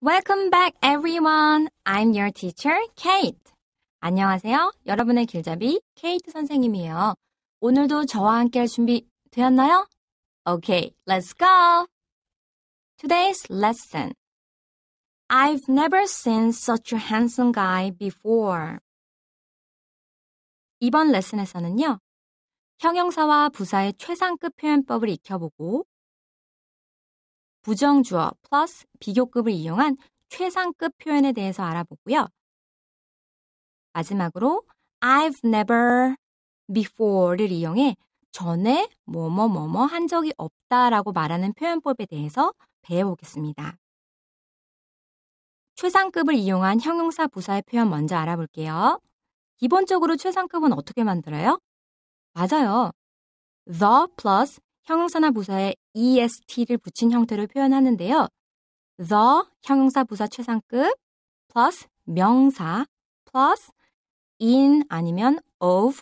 Welcome back everyone. I'm your teacher, Kate. 안녕하세요. 여러분의 길잡이 케이트 선생님이에요. 오늘도 저와 함께 할 준비 되었나요? Okay, let's go. Today's lesson. I've never seen such a handsome guy before. 이번 레슨에서는요. 형용사와 부사의 최상급 표현법을 익혀보고 부정주어 플러스 비교급을 이용한 최상급 표현에 대해서 알아보고요. 마지막으로 I've never before를 이용해 전에 뭐뭐뭐뭐 한 적이 없다라고 말하는 표현법에 대해서 배워보겠습니다. 최상급을 이용한 형용사 부사의 표현 먼저 알아볼게요. 기본적으로 최상급은 어떻게 만들어요? 맞아요. the plus 형용사나 부사의 est를 붙인 형태로 표현하는데요. the 형용사 부사 최상급 plus 명사 plus in 아니면 of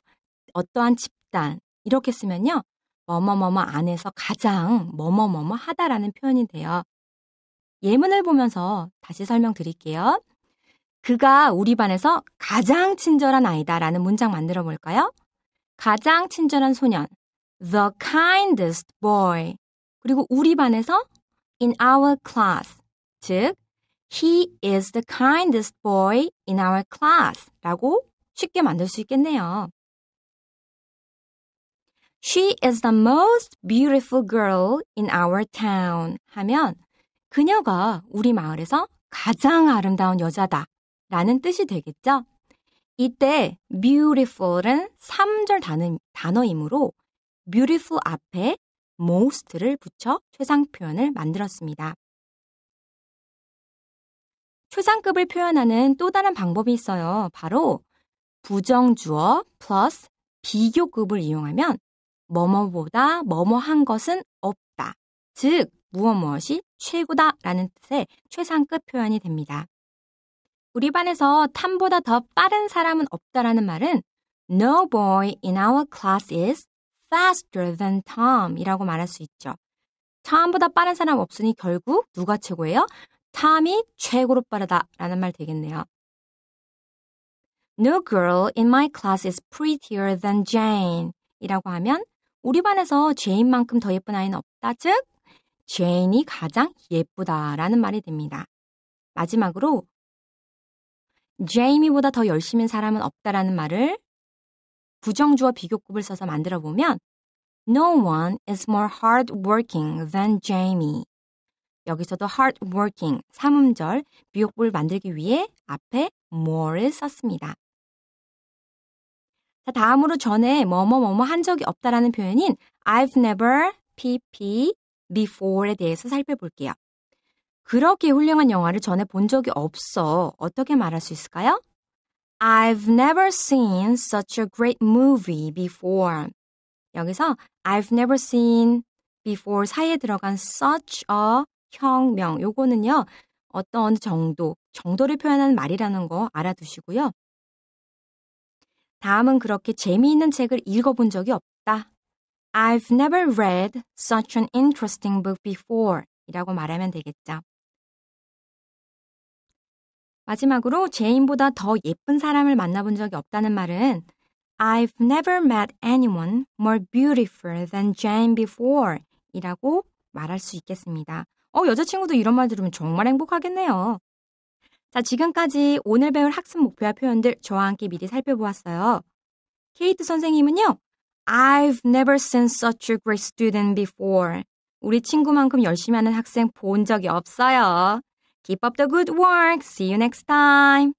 어떠한 집단 이렇게 쓰면요. 뭐뭐뭐뭐 안에서 가장 뭐뭐뭐뭐 하다라는 표현이 돼요. 예문을 보면서 다시 설명드릴게요. 그가 우리 반에서 가장 친절한 아이다라는 문장 만들어 볼까요? 가장 친절한 소년. The kindest boy. 그리고 우리 반에서 in our class 즉 he is the kindest boy in our class라고 쉽게 만들 수 있겠네요. She is the most beautiful girl in our town 하면 그녀가 우리 마을에서 가장 아름다운 여자다 라는 뜻이 되겠죠? 이때 beautiful은 3절 단어, 단어이므로 beautiful 앞에 most를 붙여 최상 표현을 만들었습니다. 최상급을 표현하는 또 다른 방법이 있어요. 바로 부정주어 플러스 비교급을 이용하면 뭐뭐보다 뭐뭐한 것은 없다. 즉, 무엇 무엇이 최고다 라는 뜻의 최상급 표현이 됩니다. 우리 반에서 탐보다 더 빠른 사람은 없다라는 말은 No boy in our class is faster than Tom이라고 말할 수 있죠. Tom보다 빠른 사람 없으니 결국 누가 최고예요? Tom이 최고로 빠르다라는 말 되겠네요. No girl in my class is prettier than Jane 이라고 하면 우리 반에서 제인만큼 더 예쁜 아이는 없다. 즉, 제인이 가장 예쁘다라는 말이 됩니다. 마지막으로 제이미보다 더 열심인 사람은 없다라는 말을 부정주어 비교급을 써서 만들어 보면 No one is more hardworking than Jamie. 여기서도 hardworking, 삼음절, 비교급을 만들기 위해 앞에 more를 썼습니다. 자, 다음으로 전에 뭐뭐뭐뭐 한 적이 없다라는 표현인 I've never pp before에 대해서 살펴볼게요. 그렇게 훌륭한 영화를 전에 본 적이 없어. 어떻게 말할 수 있을까요? I've never seen such a great movie before. 여기서 I've never seen before 사이에 들어간 such a 형명 요거는요. 어떤 정도, 정도를 표현하는 말이라는 거 알아두시고요. 다음은 그렇게 재미있는 책을 읽어본 적이 없다. I've never read such an interesting book before 이라고 말하면 되겠죠. 마지막으로 제인보다 더 예쁜 사람을 만나본 적이 없다는 말은 I've never met anyone more beautiful than Jane before 이라고 말할 수 있겠습니다. 어, 여자친구도 이런 말 들으면 정말 행복하겠네요. 자, 지금까지 오늘 배울 학습 목표와 표현들 저와 함께 미리 살펴보았어요. 케이트 선생님은요, I've never seen such a great student before. 우리 친구만큼 열심히 하는 학생 본 적이 없어요. Keep up the good work. See you next time.